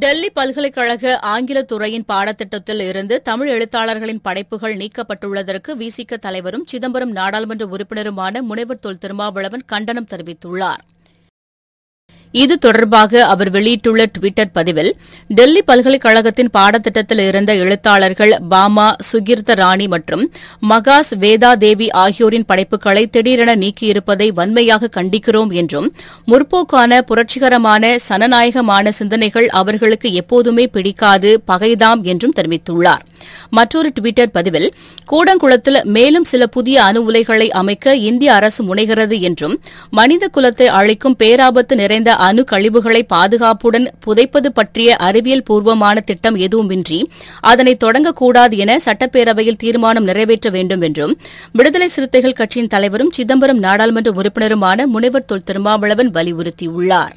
டெல்லி பல்கலைக்கழக ஆங்கில துறையின் பாடத்திட்டத்தில் இருந்து தமிழ் எழுத்தாளர்களின் படைப்புகள் நீக்கப்பட்டுள்ளதற்கு விசிக தலைவரும் சிதம்பரம் நாடாளுமன்ற உறுப்பினருமான முனைவர் தொல் திருமாவளவன் கண்டனம் தெரிவித்துள்ளாா் இது தொடர்பாக அவர் வெளியிட்டுள்ள டுவிட்டர் பதிவில் டெல்லி பல்கலைக்கழகத்தின் பாடத்திட்டத்தில் இருந்த எழுத்தாளர்கள் பாமா சுகீர்த்த ராணி மற்றும் மகாஸ் வேதா தேவி ஆகியோரின் படைப்புகளை திடீரென நீக்கியிருப்பதை வன்மையாக கண்டிக்கிறோம் என்றும் முற்போக்கான புரட்சிகரமான சனநாயகமான சிந்தனைகள் அவர்களுக்கு எப்போதுமே பிடிக்காது பகைதாம் என்றும் தெரிவித்துள்ளாா் மற்றொரு டுவிட்டர் பதிவில் கூடங்குளத்தில் மேலும் சில புதிய அணு உலைகளை அமைக்க இந்திய அரசு முனைகிறது என்றும் மனித குலத்தை அழிக்கும் பேராபத்து நிறைந்த அணு கழிவுகளை பாதுகாப்புடன் புதைப்பது பற்றிய அறிவியல் பூர்வமான திட்டம் எதுவுமின்றி அதனை தொடங்கக்கூடாது என சட்டப்பேரவையில் தீர்மானம் நிறைவேற்ற வேண்டும் என்றும் விடுதலை சிறுத்தைகள் கட்சியின் தலைவரும் சிதம்பரம் நாடாளுமன்ற உறுப்பினருமான முனைவர் தொல் திருமாவளவன் வலியுறுத்தியுள்ளாா்